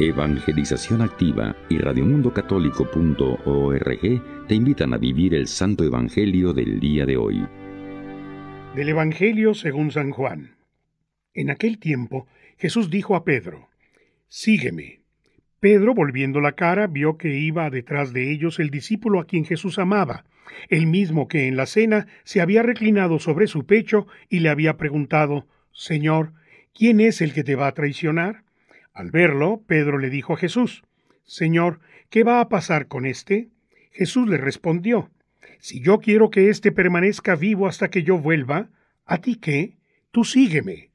Evangelización Activa y radiomundocatólico.org te invitan a vivir el Santo Evangelio del día de hoy. Del Evangelio según San Juan. En aquel tiempo Jesús dijo a Pedro, Sígueme. Pedro, volviendo la cara, vio que iba detrás de ellos el discípulo a quien Jesús amaba, el mismo que en la cena se había reclinado sobre su pecho y le había preguntado, Señor, ¿quién es el que te va a traicionar? Al verlo, Pedro le dijo a Jesús, Señor, ¿qué va a pasar con éste? Jesús le respondió, Si yo quiero que éste permanezca vivo hasta que yo vuelva, ¿a ti qué? Tú sígueme.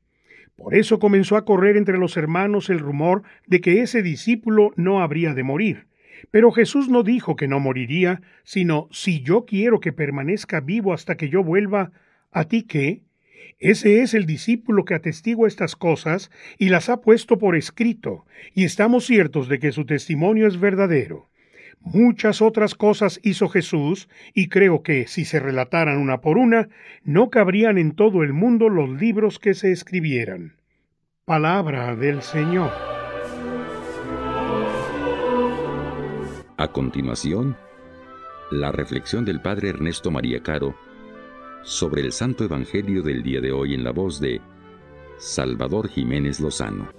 Por eso comenzó a correr entre los hermanos el rumor de que ese discípulo no habría de morir. Pero Jesús no dijo que no moriría, sino, si yo quiero que permanezca vivo hasta que yo vuelva, ¿a ti qué? Ese es el discípulo que atestigua estas cosas y las ha puesto por escrito, y estamos ciertos de que su testimonio es verdadero. Muchas otras cosas hizo Jesús, y creo que, si se relataran una por una, no cabrían en todo el mundo los libros que se escribieran. Palabra del Señor. A continuación, la reflexión del Padre Ernesto María Caro sobre el Santo Evangelio del día de hoy en la voz de Salvador Jiménez Lozano.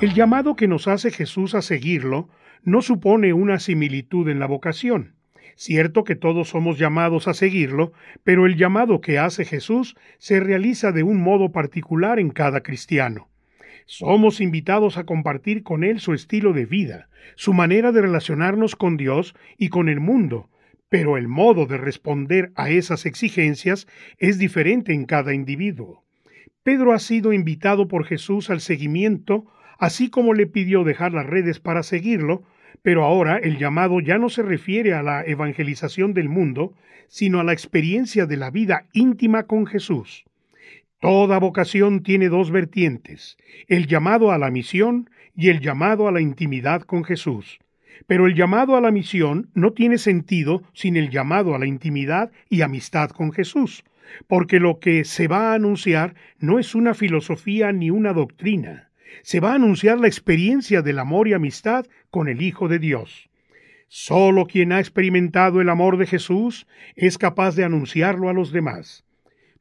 El llamado que nos hace Jesús a seguirlo no supone una similitud en la vocación. Cierto que todos somos llamados a seguirlo, pero el llamado que hace Jesús se realiza de un modo particular en cada cristiano. Somos invitados a compartir con Él su estilo de vida, su manera de relacionarnos con Dios y con el mundo, pero el modo de responder a esas exigencias es diferente en cada individuo. Pedro ha sido invitado por Jesús al seguimiento, así como le pidió dejar las redes para seguirlo, pero ahora el llamado ya no se refiere a la evangelización del mundo, sino a la experiencia de la vida íntima con Jesús. Toda vocación tiene dos vertientes, el llamado a la misión y el llamado a la intimidad con Jesús. Pero el llamado a la misión no tiene sentido sin el llamado a la intimidad y amistad con Jesús, porque lo que se va a anunciar no es una filosofía ni una doctrina, se va a anunciar la experiencia del amor y amistad con el Hijo de Dios. Solo quien ha experimentado el amor de Jesús es capaz de anunciarlo a los demás.